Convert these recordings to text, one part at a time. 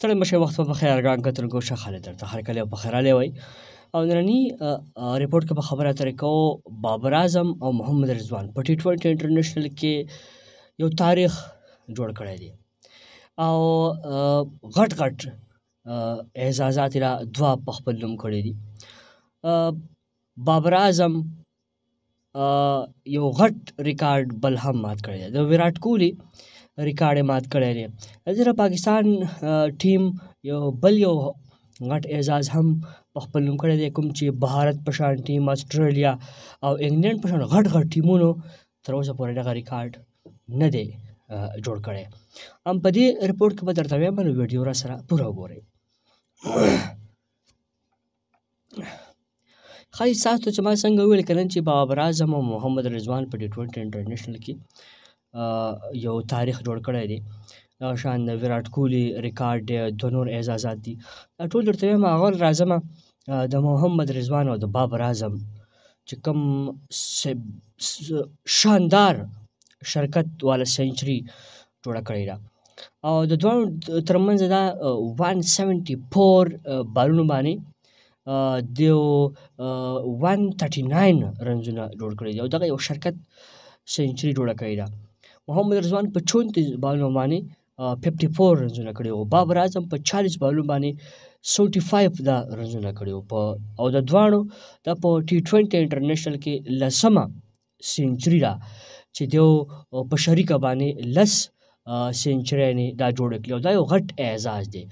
ستړی مشه وخت په خیر ګران کتونکو ښه خالد درته هر کله په خیر علي وای او نننی ریپورت کې په خبره طریقو بابر اعظم او محمد رضوان په ټي 20 انټرنیشنل کې یو تاریخ جوړ کړی دی او غټ غټ اعزازات را دوا په خپل نوم کړی دي بابر اعظم یو غټ ریکارډ بل هم مات کړی دی د ویراټ کوهلی ریکارډ مات کړی دی د دې پاکستان ټیم یو بل یو غټ اعزاز هم په خپل نوم کړی دی کوم چې بھارت په شان ټیم استرالیا او انګلند په شان غټ غټ ټیمونو تر اوسه پورې دغه ریکارډ نه دی جوړ کړی هم په دې رپورټ کې به درته وایم نو ویډیو را سره پوره وګورئ خای ساتو چې ما څنګه ویل کړم چې بابر اعظم او محمد رضوان په ټي 20 انټرنیشنل کې یو تاریخ جوړ کړی دی دغه شان د ویراټ کوهلي ریکارډ دوه نور اعزازات دي دا ټول درته وایم اول راځمه د محمد رضوان او د بابر اعظم چې کوم شاندار شرکت والا سینچري جوړه کړې ده او د دوه ترمنځ دا 174 بالونو باندې د 139 رنزونه جوړ کړی دی او دغه یو شرکت سینچري جوړه کړې ده محمد رضوان په 34 بالونو باندې 54 رنزونه کړي وو بابر اعظم په 40 بالونو باندې 75 دا رنزونه کړي وو په او د دوانو د په ټي 20 انټرنیشنل کې لسما سنچري را چې دیو په شریکه باندې لس سنچري نه دا جوړ کړي او دا یو غټ اعزاز دی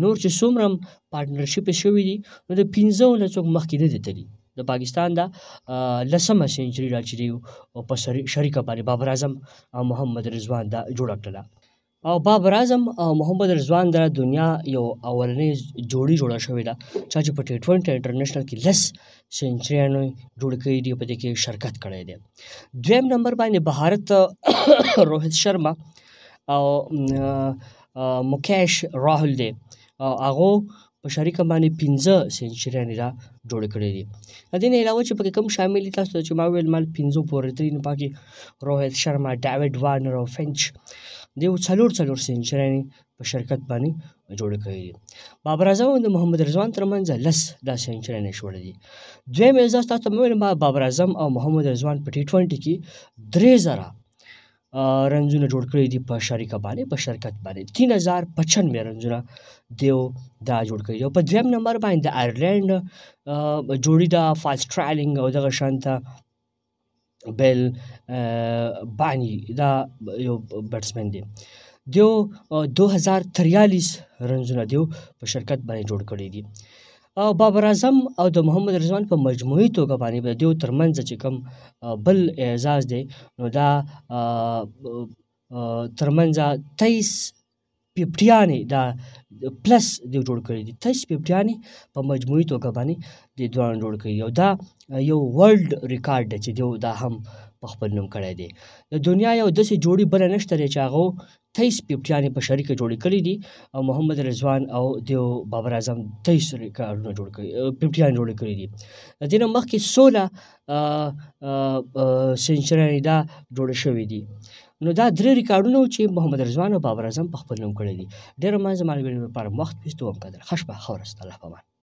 نور چې څومره پارټنرشپ شوې دي نو د 15 نه څوک مخکې نه دي تللی د پاکستان د لسمه سنچري راچریو او په شریکه باندې بابر اعظم او محمد رضوان دا جوړه کړله او بابر اعظم او محمد رضوان دره دنیا یو اولنې جوړی جوړه شوې ده چا چې په ټي 20 انټرنیشنل کې لس سنچریانو جوړ کړي دی په دې کې شرکت کړی دی دویم نمبر باندې بھارت روهت شرما او مکیش راهل دی او هغه په شریکه باندې پنځه سینچریانې را جوړې کړې دي د دې نه علاوه چې پکې کوم شامل دي تاسو چې ما ویل مال پنځو پورې نو پکې روهیت شرما ډیوډ وارنر او فنچ دیو څلور څلور سینچریانې په شرکت باندې جوړ کړی دی بابر اعظم او محمد رضوان ترمنځ لس دا سنچري شوړ دي دویم اعزاز تاسو مې بابر اعظم او محمد رضوان په ټي 20 کې درې زره رنځونه جوړ کړی دي په شریکه باندې په شرکت باندې 3095 رنځونه دیو دا جوړ کړی او په دویم نمبر باندې د آیرلند جوړی دا فاست ټرایلینګ او دغه شانته بل بانی دا یو بیټسمن دی دیو 2043 رنځونه دیو په شرکت باندې جوړ کړی دي او بابر اعظم او د محمد رضوان په مجموعي توګه باندې به دوی ترمنځ چې کوم بل اعزاز دی نو دا ترمنځ تیس پیپټیانې دا پلس دی جوړ کړی دي تش پیپټیانې په مجموعي توګه باندې د دوړ جوړ کړی یو دا یو ورلد ریکارډ دی چې دی دا هم په خپل نوم کړی دی د دنیا یو داسې جوړی بل نه شته چې هغه تیس پیپټیانې په شریکه جوړې کړې دي او محمد رضوان او دیو بابر اعظم تیس ریکارډونه جوړ کړي پیپټیان جوړې کړې دي د دې نه مخکې سوله سینچرۍ دا جوړې شوې دي نو دا درې ریکارډونه چې محمد رضوان او بابر اعظم په خپل نوم کړی دي ډېر منځ مالوینو لپاره وخت ویستو هم قدر ښه شپه ښه ورځ الله پامان